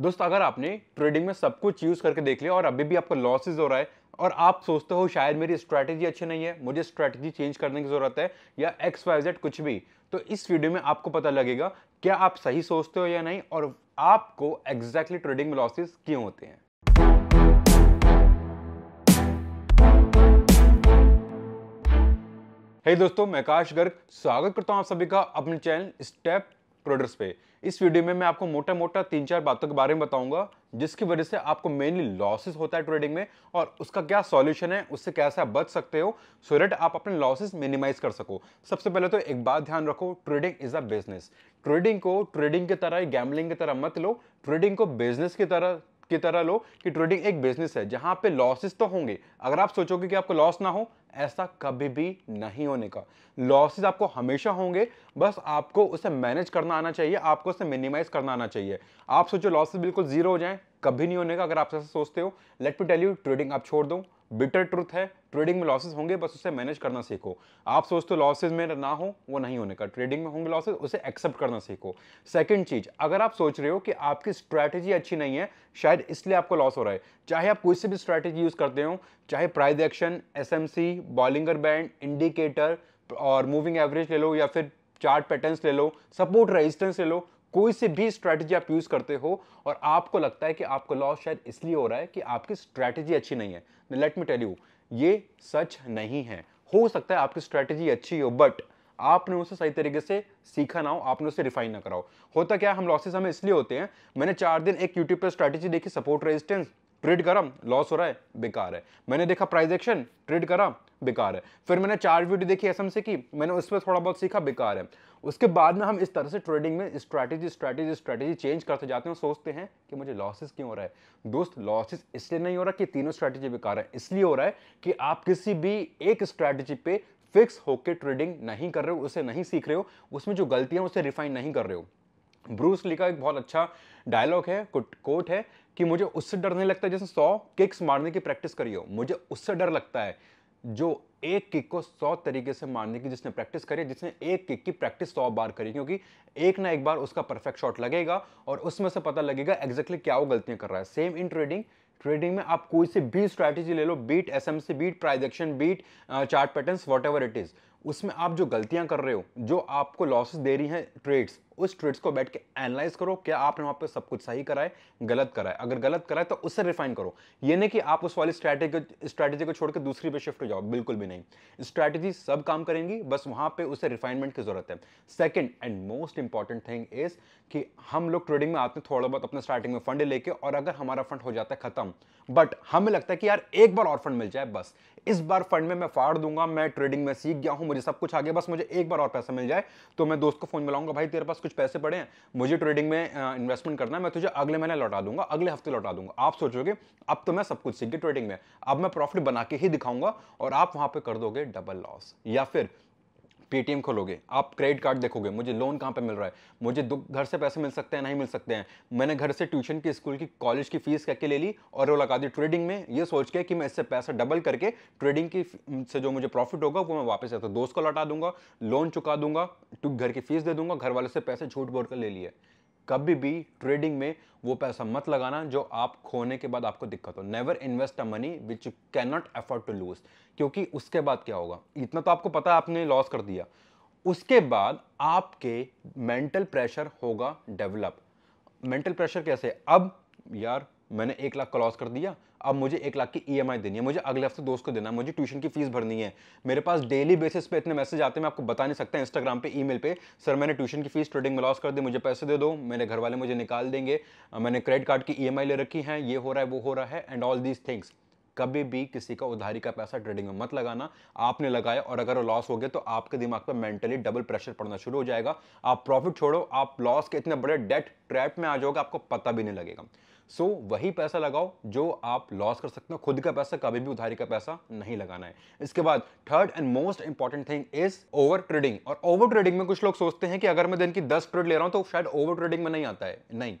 दोस्तों अगर आपने ट्रेडिंग में सब कुछ यूज़ करके देख लिया और अभी भी आपको लॉसेज हो रहा है और आप सोचते हो शायद मेरी स्ट्रैटेजी अच्छी नहीं है मुझे स्ट्रैटेजी चेंज करने की ज़रूरत है या एक्स वाई जेड कुछ भी तो इस वीडियो में आपको पता लगेगा क्या आप सही सोचते हो या नहीं और आपको एग्जैक्टली exactly ट्रेडिंग में लॉसेज क्यों होते हैं हे hey दोस्तों मैं काश गर्ग स्वागत करता हूं आप सभी का अपने चैनल स्टेप प्रोडक्ट्स पे इस वीडियो में मैं आपको मोटा मोटा तीन चार बातों के बारे में बताऊंगा जिसकी वजह से आपको मेनली लॉसेस होता है ट्रेडिंग में और उसका क्या सॉल्यूशन है उससे कैसे आप बच सकते हो सो so आप अपने लॉसेस मिनिमाइज कर सको सबसे पहले तो एक बात ध्यान रखो trading is a business trading को ट्रेडिंग की तरह गैमलिंग की तरह मत लो ट्रेडिंग को बिजनेस की तरह की तरह लो कि ट्रेडिंग एक बिजनेस है जहां पे लॉसेस तो होंगे अगर आप सोचोगे कि आपको लॉस ना हो ऐसा कभी भी नहीं होने का लॉसेस आपको हमेशा होंगे बस आपको उसे मैनेज करना आना चाहिए आपको उसे मिनिमाइज करना आना चाहिए आप सोचो लॉसेस बिल्कुल जीरो हो जाए कभी नहीं होने का अगर आप ऐसा सोचते हो let me tell you trading आप छोड़ दो बिटर ट्रूथ है ट्रेडिंग में लॉसेस होंगे बस उसे मैनेज करना सीखो आप सोचते हो लॉसेज में ना हो वो नहीं होने का ट्रेडिंग में होंगे लॉसेज उसे एक्सेप्ट करना सीखो सेकंड चीज़ अगर आप सोच रहे हो कि आपकी स्ट्रैटेजी अच्छी नहीं है शायद इसलिए आपको लॉस हो रहा है चाहे आप कोई से भी स्ट्रैटेजी यूज़ करते हो चाहे प्राइज एक्शन एस बॉलिंगर बैंड इंडिकेटर और मूविंग एवरेज ले लो या फिर चार्ट पैटर्न्स ले लो सपोर्ट रेजिस्टेंस ले लो कोई से भी स्ट्रैटेजी आप यूज़ करते हो और आपको लगता है कि आपको लॉस शायद इसलिए हो रहा है कि आपकी स्ट्रैटेजी अच्छी नहीं है लेट मी टेल यू ये सच नहीं है हो सकता है आपकी स्ट्रैटेजी अच्छी हो बट आपने उसे सही तरीके से सीखा ना हो आपने उसे रिफाइन ना कराओ होता क्या हम लॉसेस हमें इसलिए होते हैं मैंने चार दिन एक यूट्यूब पर स्ट्रैटेजी देखी सपोर्ट रेजिस्टेंस ट्रेड करा लॉस हो रहा है बेकार है मैंने देखा प्राइस एक्शन ट्रेड करा बेकार है फिर मैंने चार वीडियो देखी एस की मैंने उस पर थोड़ा बहुत सीखा बेकार है उसके बाद में हम इस तरह से ट्रेडिंग में स्ट्रैटेजी स्ट्रैटेजी स्ट्रैटेजी चेंज करते जाते हैं सोचते हैं कि मुझे लॉसेस क्यों हो रहा है दोस्त लॉसेस इसलिए नहीं हो रहा कि तीनों स्ट्रैटेजी बेकार है इसलिए हो रहा है कि आप किसी भी एक स्ट्रैटेजी पे फिक्स होकर ट्रेडिंग नहीं कर रहे हो उसे नहीं सीख रहे हो उसमें जो गलतियां उसे रिफाइन नहीं कर रहे हो ब्रूस ली का एक बहुत अच्छा डायलॉग है कोट है कि मुझे उससे डर नहीं लगता जैसे सौ किक्स मारने की प्रैक्टिस करी हो मुझे उससे डर लगता है जो एक किक को सौ तरीके से मारने की जिसने प्रैक्टिस करी जिसने एक किक की प्रैक्टिस सौ बार करी क्योंकि एक ना एक बार उसका परफेक्ट शॉट लगेगा और उसमें से पता लगेगा एग्जैक्टली क्या वो गलतियां कर रहा है सेम इन ट्रेडिंग ट्रेडिंग में आप कोई से भी स्ट्रैटेजी ले लो be it S M C be it price action be it chart pattern whatever it is उसमें आप जो गलतियां कर रहे हो जो आपको लॉसेस दे रही हैं ट्रेड्स उस ट्रेड्स को बैठ के एनालाइज करो क्या आपने वहाँ पे सब कुछ सही कराए गलत कराए अगर गलत कराए तो उससे रिफाइन करो ये नहीं कि आप उस वाली स्ट्रैटेजी स्ट्रैटेजी को छोड़ के दूसरी पे शिफ्ट हो जाओ बिल्कुल भी नहीं स्ट्रैटेजी सब काम करेंगी बस वहाँ पर उसे रिफाइनमेंट की ज़रूरत है second and most important thing is कि हम लोग ट्रेडिंग में आते हैं थोड़ा बहुत अपना स्टार्टिंग में फंड लेके और अगर हमारा फंड हो जाता है खत्म बट हमें लगता है कि यार एक बार और फंड मिल जाए बस इस बार फंड में मैं फाड़ दूंगा मैं ट्रेडिंग में सीख गया हूं मुझे सब कुछ आ गया बस मुझे एक बार और पैसा मिल जाए तो मैं दोस्त को फोन मिलाऊंगा भाई तेरे पास कुछ पैसे पड़े हैं मुझे ट्रेडिंग में इन्वेस्टमेंट करना है मैं तुझे अगले महीने लौटा दूंगा अगले हफ्ते लौटा दूंगा आप सोचोगे अब तो मैं सब कुछ सीख गया ट्रेडिंग में अब मैं प्रॉफिट बना के ही दिखाऊंगा और आप वहां पर कर दोगे डबल लॉस या फिर पेटीएम खोलोगे आप क्रेडिट कार्ड देखोगे मुझे लोन कहाँ पे मिल रहा है मुझे घर से पैसे मिल सकते हैं नहीं मिल सकते हैं मैंने घर से ट्यूशन की स्कूल की कॉलेज की फीस कहकर ले ली और वो लगा दी ट्रेडिंग में ये सोच के कि मैं इससे पैसा डबल करके ट्रेडिंग की से जो मुझे प्रॉफिट होगा वो मैं वापस या दोस्त को लौटा दूंगा लोन चुका दूंगा घर की फीस दे दूंगा घर वाले से पैसे झूठ बोल कर ले लिए कभी भी ट्रेडिंग में वो पैसा मत लगाना जो आप खोने के बाद आपको दिक्कत हो never invest a money which you can not afford to lose क्योंकि उसके बाद क्या होगा इतना तो आपको पता है आपने लॉस कर दिया उसके बाद आपके मेंटल प्रेशर होगा डेवलप मेंटल प्रेशर कैसे अब यार मैंने एक लाख का लॉस कर दिया अब मुझे एक लाख की ई e देनी है मुझे अगले हफ्ते दोस्त को देना मुझे ट्यूशन की फीस भरनी है मेरे पास डेली बेसिस पे इतने मैसेज आते हैं मैं आपको बता नहीं सकता इंस्टाग्राम पे ईमेल पे सर मैंने ट्यूशन की फीस ट्रेडिंग में लॉस कर दी मुझे पैसे दे दो मेरे घर वाले मुझे निकाल देंगे मैंने क्रेडिट कार्ड की ई e ले रखी है ये हो रहा है वो हो रहा है एंड ऑल दीज थिंग्स कभी भी किसी का उधारी का पैसा ट्रेडिंग में मत लगाना आपने लगाया और अगर वो लॉस हो गया तो आपके दिमाग पर मेंटली डबल प्रेशर पड़ना शुरू हो जाएगा आप प्रॉफिट छोड़ो आप लॉस के इतने बड़े डेट ट्रैप में आ जाओगे आपको पता भी नहीं लगेगा सो so, वही पैसा लगाओ जो आप लॉस कर सकते हो खुद का पैसा कभी भी उधारी का पैसा नहीं लगाना है इसके बाद third and most important thing is over trading और ओवर ट्रेडिंग में कुछ लोग सोचते हैं कि अगर मैं दिन की दस ट्रेड ले रहा हूं तो शायद ओवर ट्रेडिंग में नहीं आता है नहीं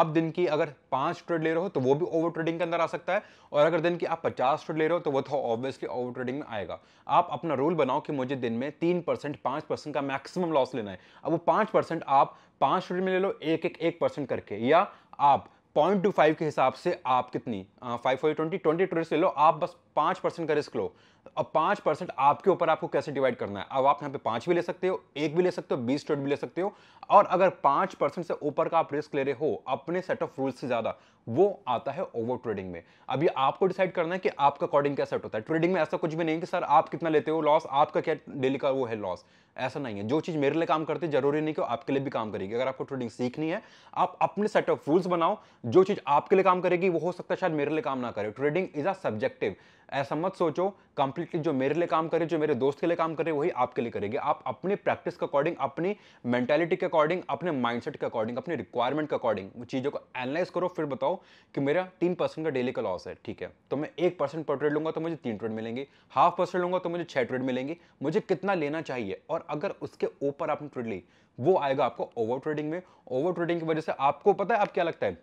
आप दिन की अगर पांच ट्रेड ले रहे हो तो वो भी ओवर ट्रेडिंग के अंदर आ सकता है और अगर दिन की आप पचास ट्रेड ले रहे हो तो वो तो ऑब्वियसली ओवर ट्रेडिंग में आएगा आप अपना रूल बनाओ कि मुझे दिन में तीन परसेंट पांच परसेंट का मैक्सिमम लॉस लेना है अब वो पांच परसेंट आप पांच ट्रेड में ले लो एक एक परसेंट करके या आप पॉइंट टू फाइव के हिसाब से आप कितनी five five twenty twenty twenty ले लो आप बस पाँच परसेंट का रिस्क लो अब पाँच परसेंट आपके ऊपर आपको कैसे डिवाइड करना है अब आप यहाँ पे पाँच भी ले सकते हो एक भी ले सकते हो बीस ट्रेड भी ले सकते हो और अगर पाँच परसेंट से ऊपर का आप रिस्क ले रहे हो अपने सेट ऑफ रूल्स से ज़्यादा वो आता है ओवर ट्रेडिंग में अभी आपको डिसाइड करना है कि आपका अकॉर्डिंग क्या सेट होता है ट्रेडिंग में ऐसा कुछ भी नहीं कि सर आप कितना लेते हो लॉस आपका क्या डेली का वो है लॉस ऐसा नहीं है जो चीज़ मेरे लिए काम करती है जरूरी नहीं कि आपके लिए भी काम करेगी अगर आपको ट्रेडिंग सीखनी है आप अपने सेट ऑफ रूल्स बनाओ जो चीज़ आपके लिए काम करेगी वो हो सकता है शायद मेरे लिए काम ना करे ट्रेडिंग इज अ सब्जेक्टिव ऐसा मत सोचो कंप्लीटली जो मेरे लिए काम करे जो मेरे दोस्त के लिए काम करे वही आपके लिए करेंगे आप अपने प्रैक्टिस के अकॉर्डिंग अपनी मेंटेलिटी के अकॉर्डिंग अपने माइंडसेट के अकॉर्डिंग अपने रिक्वायरमेंट के अकॉर्डिंग वो चीज़ों को एनालाइज करो फिर बताओ कि मेरा तीन परसेंट का डेली का लॉस है ठीक है तो मैं एक परसेंट पर ट्रेड लूंगा तो मुझे तीन ट्रेड मिलेंगी हाफ परसेंट लूंगा तो मुझे छः ट्रेड मिलेंगी मुझे कितना लेना चाहिए और अगर उसके ऊपर आपने ट्रेड ली वो आएगा आपको ओवर ट्रेडिंग में ओवर ट्रेडिंग की वजह से आपको पता है आप क्या लगता है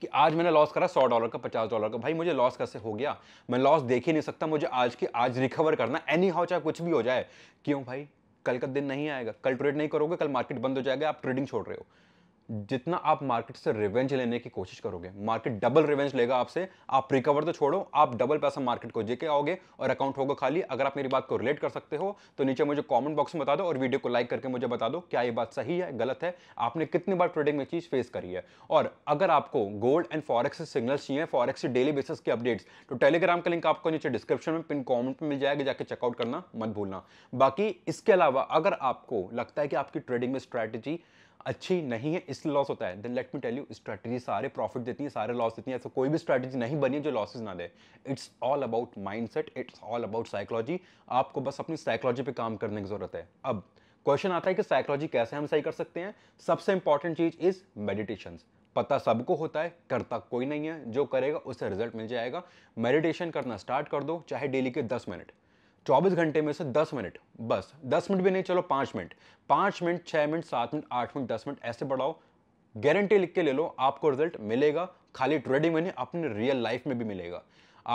कि आज मैंने लॉस करा सौ डॉलर का पचास डॉलर का भाई मुझे लॉस कैसे हो गया मैं लॉस देख ही नहीं सकता मुझे आज की आज रिकवर करना एनी हाउ चाहे कुछ भी हो जाए क्यों भाई कल का दिन नहीं आएगा कल ट्रेड नहीं करोगे कल मार्केट बंद हो जाएगा आप ट्रेडिंग छोड़ रहे हो जितना आप मार्केट से रिवेंज लेने की कोशिश करोगे मार्केट डबल रिवेंज लेगा आपसे आप रिकवर तो छोड़ो आप डबल पैसा मार्केट को जेके आओगे और अकाउंट होगा खाली अगर आप मेरी बात को रिलेट कर सकते हो तो नीचे मुझे कमेंट बॉक्स में बता दो और वीडियो को लाइक करके मुझे बता दो क्या ये बात सही है गलत है आपने कितनी बार ट्रेडिंग में चीज़ फेस करी है और अगर आपको गोल्ड एंड फॉरेक्स सिग्नल्स चाहिए फॉरेक्स डेली बेसिस के अपडेट्स तो टेलीग्राम का लिंक आपको नीचे डिस्क्रिप्शन में पिन कॉमेंट में मिल जाएगा जाके चेकआउट करना मत भूलना बाकी इसके अलावा अगर आपको लगता है कि आपकी ट्रेडिंग में स्ट्रैटेजी अच्छी नहीं है इसलिए लॉस होता है then let me tell you strategy सारे प्रॉफिट देती है सारे लॉस देती है ऐसा कोई भी स्ट्रैटेजी नहीं बनी है जो लॉसेज ना दे it's all about mindset it's all about psychology आपको बस अपनी साइकोलॉजी पे काम करने की जरूरत है अब क्वेश्चन आता है कि साइकोलॉजी कैसे हम सही कर सकते हैं सबसे इंपॉर्टेंट चीज इज मेडिटेशन पता सबको होता है करता कोई नहीं है जो करेगा उससे रिजल्ट मिल जाएगा मेडिटेशन करना स्टार्ट कर दो चाहे डेली के दस मिनट चौबीस घंटे में से दस मिनट बस दस मिनट भी नहीं चलो पांच मिनट पांच मिनट छह मिनट सात मिनट आठ मिनट दस मिनट ऐसे बढ़ाओ गारंटी लिख के ले लो आपको रिजल्ट मिलेगा खाली ट्रेडिंग में नहीं अपने रियल लाइफ में भी मिलेगा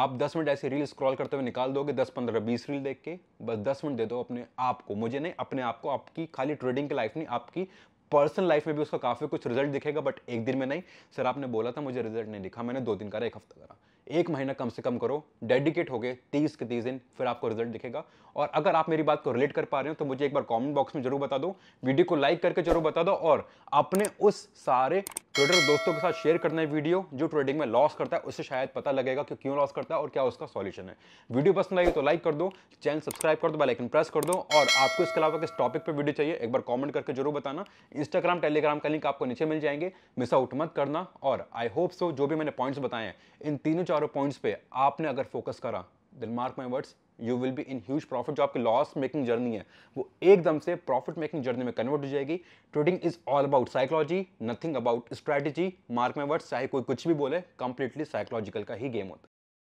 आप 10 मिनट ऐसे रील स्क्रॉल करते हुए निकाल दोगे 10 15 20 रील देख के बस 10 मिनट दे दो अपने आप को मुझे नहीं अपने आप को आपकी खाली ट्रेडिंग की लाइफ नहीं आपकी पर्सनल लाइफ में भी उसका काफ़ी कुछ रिजल्ट दिखेगा बट एक दिन में नहीं सर आपने बोला था मुझे रिजल्ट नहीं दिखा मैंने दो दिन करा एक हफ्ता करा एक महीना कम से कम करो डेडिकेट हो गए तीस के तीस दिन फिर आपको रिजल्ट दिखेगा और अगर आप मेरी बात को रिलेट कर पा रहे हो तो मुझे एक बार कॉमेंट बॉक्स में जरूर बता दो वीडियो को लाइक करके जरूर बता दो और अपने उस सारे ट्विटर दोस्तों के साथ शेयर करना है वीडियो जो ट्रेडिंग में लॉस करता है उसे शायद पता लगेगा कि क्यों लॉस करता है और क्या उसका सॉल्यूशन है वीडियो पसंद आई तो लाइक कर दो चैनल सब्सक्राइब कर दो बेल आइकन प्रेस कर दो और आपको इसके अलावा किस टॉपिक पर वीडियो चाहिए एक बार कॉमेंट करके जरूर बताना इंस्टाग्राम टेलीग्राम का लिंक आपको नीचे मिल जाएंगे मिस आउट मत करना और आई होप सो जो भी मैंने पॉइंट्स बताए हैं इन तीनों चारों पॉइंट्स पर आपने अगर फोकस करा दिन mark my words you will be in huge profit जो आपकी लॉस मेकिंग जर्नी है वो एकदम से प्रॉफिट मेकिंग जर्नी में कन्वर्ट हो जाएगी trading is all about psychology nothing about strategy mark my word चाहे कोई कुछ भी बोले कंप्लीटली साइकोलॉजिकल का ही गेम होता है